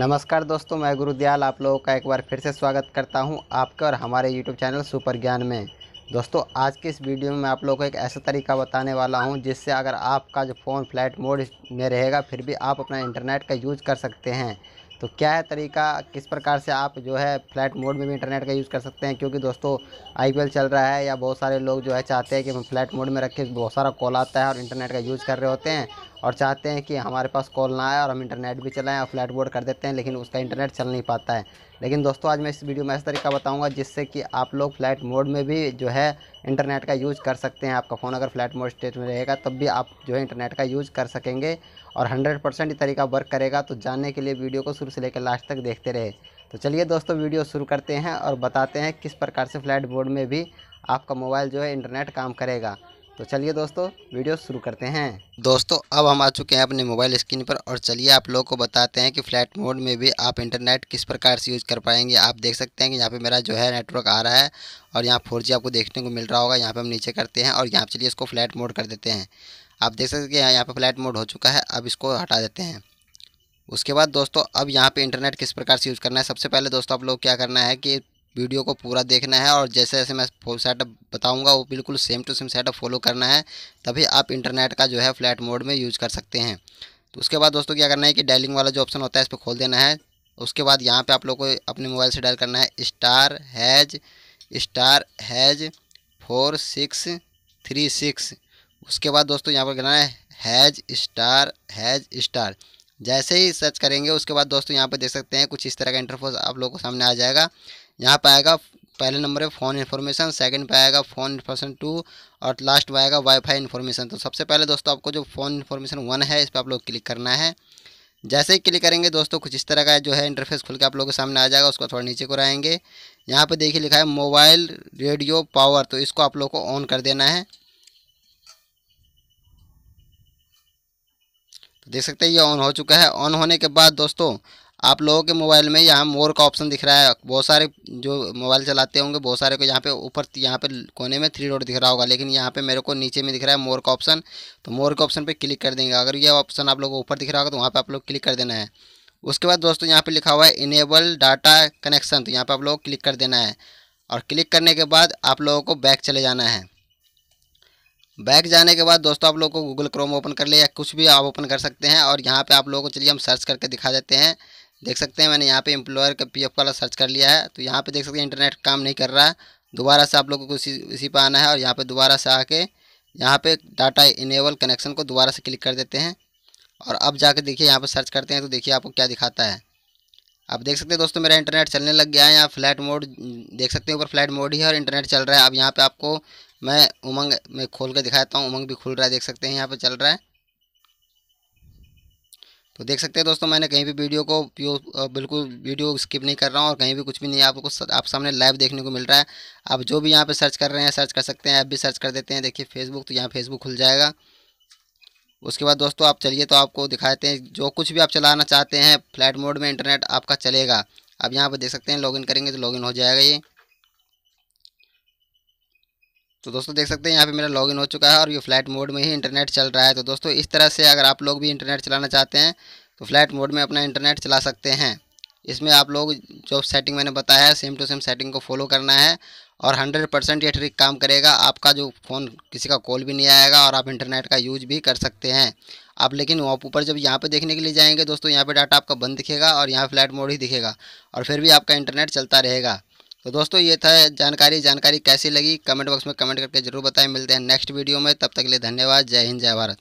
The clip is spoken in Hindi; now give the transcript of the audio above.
नमस्कार दोस्तों मैं गुरुदयाल आप लोगों का एक बार फिर से स्वागत करता हूं आपके और हमारे यूट्यूब चैनल सुपर ज्ञान में दोस्तों आज के इस वीडियो में मैं आप लोगों को एक ऐसा तरीका बताने वाला हूं जिससे अगर आपका जो फ़ोन फ्लैट मोड में रहेगा फिर भी आप अपना इंटरनेट का यूज़ कर सकते हैं तो क्या है तरीका किस प्रकार से आप जो है फ्लैट मोड में भी इंटरनेट का यूज़ कर सकते हैं क्योंकि दोस्तों आई चल रहा है या बहुत सारे लोग जो है चाहते हैं कि हम फ्लैट मोड में रखें बहुत सारा कॉल आता है और इंटरनेट का यूज़ कर रहे होते हैं और चाहते हैं कि हमारे पास कॉल ना आए और हम इंटरनेट भी चलाएं और फ्लैट बोर्ड कर देते हैं लेकिन उसका इंटरनेट चल नहीं पाता है लेकिन दोस्तों आज मैं इस वीडियो में ऐसा तरीका बताऊंगा जिससे कि आप लोग फ्लैट मोड में भी जो है इंटरनेट का यूज़ कर सकते हैं आपका फ़ोन अगर फ्लैट मोड स्टेट में रहेगा तब भी आप जो है इंटरनेट का यूज़ कर सकेंगे और हंड्रेड परसेंट ये तरीका वर्क करेगा तो जानने के लिए वीडियो को शुरू से लेकर लास्ट तक देखते रहे तो चलिए दोस्तों वीडियो शुरू करते हैं और बताते हैं किस प्रकार से फ्लैट बोर्ड में भी आपका मोबाइल जो है इंटरनेट काम करेगा तो चलिए दोस्तों वीडियो शुरू करते हैं दोस्तों अब हम आ चुके हैं अपने मोबाइल स्क्रीन पर और चलिए आप लोगों को बताते हैं कि फ्लैट मोड में भी आप इंटरनेट किस प्रकार से यूज़ कर पाएंगे आप देख सकते हैं कि यहाँ पे मेरा जो है नेटवर्क आ रहा है और यहाँ फोर आपको देखने को मिल रहा होगा यहाँ पर हम नीचे करते हैं और यहाँ चलिए इसको फ्लैट मोड कर देते हैं आप देख सकते हैं यहाँ पर फ्लैट मोड हो चुका है अब इसको हटा देते हैं उसके बाद दोस्तों अब यहाँ पे इंटरनेट किस प्रकार से यूज़ करना है सबसे पहले दोस्तों आप लोग क्या करना है कि वीडियो को पूरा देखना है और जैसे जैसे मैं सेटअप बताऊंगा वो बिल्कुल same to same setup follow करना है तभी आप इंटरनेट का जो है फ्लैट मोड में यूज़ कर सकते हैं तो उसके बाद दोस्तों क्या करना है कि डायलिंग वाला जो ऑप्शन होता है इस पर खोल देना है उसके बाद यहाँ पर आप लोग को अपने मोबाइल से डायल करना है star hash star hash four six three six उसके बाद दोस्तों यहाँ पर करना है हैज स्टार हैज स्टार जैसे ही सर्च करेंगे उसके बाद दोस्तों यहाँ पर देख सकते हैं कुछ इस तरह का इंटरफोर्स आप लोगों को सामने आ जाएगा यहाँ पर आएगा पहले नंबर पर फ़ोन इन्फॉर्मेशन सेकंड पे आएगा फ़ोन इन्फॉर्मेशन टू और लास्ट पर आएगा वाईफाई इन्फॉर्मेशन तो सबसे पहले दोस्तों आपको जो फ़ोन इन्फॉर्मेशन वन है इस पर आप लोग क्लिक करना है जैसे ही क्लिक करेंगे दोस्तों कुछ इस तरह का जो है इंटरफेस खुल के आप लोगों के सामने आ जाएगा उसको थोड़ा नीचे को रहेंगे यहाँ पर देखिए लिखा है मोबाइल रेडियो पावर तो इसको आप लोग को ऑन कर देना है तो देख सकते हैं ये ऑन हो चुका है ऑन होने के बाद दोस्तों आप लोगों के मोबाइल में यहाँ मोर का ऑप्शन दिख रहा है बहुत सारे जो मोबाइल चलाते होंगे बहुत सारे को यहाँ पे ऊपर यहाँ पे कोने में थ्री डॉट दिख रहा होगा लेकिन यहाँ पे मेरे को नीचे में दिख रहा है मोर का ऑप्शन तो मोर के ऑप्शन पे क्लिक कर देंगे अगर ये ऑप्शन आप लोगों को ऊपर दिख रहा होगा तो वहाँ पर आप लोग क्लिक कर देना है उसके बाद दोस्तों यहाँ पर लिखा हुआ है इनेबल डाटा कनेक्शन तो यहाँ पर आप लोग क्लिक कर देना है और क्लिक करने के बाद आप लोगों को बैक चले जाना है बैक जाने के बाद दोस्तों आप लोग को गूगल क्रोम ओपन कर लिया या कुछ भी आप ओपन कर सकते हैं और यहाँ पे आप लोगों को चलिए हम सर्च करके दिखा देते हैं देख सकते हैं मैंने यहाँ पे एम्प्लॉयर का पीएफ वाला सर्च कर लिया है तो यहाँ पे देख सकते हैं इंटरनेट काम नहीं कर रहा है दोबारा से आप लोगों को इसी इसी पर आना है और यहाँ पर दोबारा से आके यहाँ पर डाटा इनेबल कनेक्शन को दोबारा से क्लिक कर देते हैं और अब जाके देखिए यहाँ पर सर्च करते हैं तो देखिए आपको क्या दिखाता है आप देख सकते हैं दोस्तों मेरा इंटरनेट चलने लग गया है यहाँ फ्लैट मोड देख सकते हैं ऊपर फ्लैट मोड ही है और इंटरनेट चल रहा है अब यहाँ पे आपको मैं उमंग में खोल कर दिखाता हूँ उमंग भी खुल रहा है देख सकते हैं यहाँ पर चल रहा है तो देख सकते हैं दोस्तों मैंने कहीं भी वीडियो को बिल्कुल वीडियो स्किप नहीं कर रहा हूँ और कहीं भी कुछ भी नहीं आपको आप सामने लाइव देखने को मिल रहा है आप जो भी यहाँ पे सर्च कर रहे हैं सर्च कर सकते हैं ऐप भी सर्च कर देते हैं देखिए फेसबुक तो यहाँ फेसबुक खुल जाएगा उसके बाद दोस्तों आप चलिए तो आपको दिखा देते हैं जो कुछ भी आप चलाना चाहते हैं फ्लैट मोड में इंटरनेट आपका चलेगा आप यहाँ पर देख सकते हैं लॉगिन करेंगे तो लॉगिन हो जाएगा ये तो दोस्तों देख सकते हैं यहाँ पे मेरा लॉगिन हो चुका है और ये फ्लैट मोड में ही इंटरनेट चल रहा है तो दोस्तों इस तरह से अगर आप लोग भी इंटरनेट चलाना चाहते हैं तो फ्लैट मोड में अपना इंटरनेट चला सकते हैं इसमें आप लोग जो सेटिंग मैंने बताया है सेम टू सेम सेटिंग को फॉलो करना है और हंड्रेड परसेंट ये ट्रिक काम करेगा आपका जो फ़ोन किसी का कॉल भी नहीं आएगा और आप इंटरनेट का यूज भी कर सकते हैं आप लेकिन वहाँ ऊपर जब यहाँ पे देखने के लिए जाएंगे दोस्तों यहाँ पे डाटा आपका बंद दिखेगा और यहाँ फ्लैट मोड ही दिखेगा और फिर भी आपका इंटरनेट चलता रहेगा तो दोस्तों ये था जानकारी जानकारी कैसी लगी कमेंट बॉक्स में कमेंट करके जरूर बताएं मिलते हैं नेक्स्ट वीडियो में तब तक के लिए धन्यवाद जय हिंद जय भारत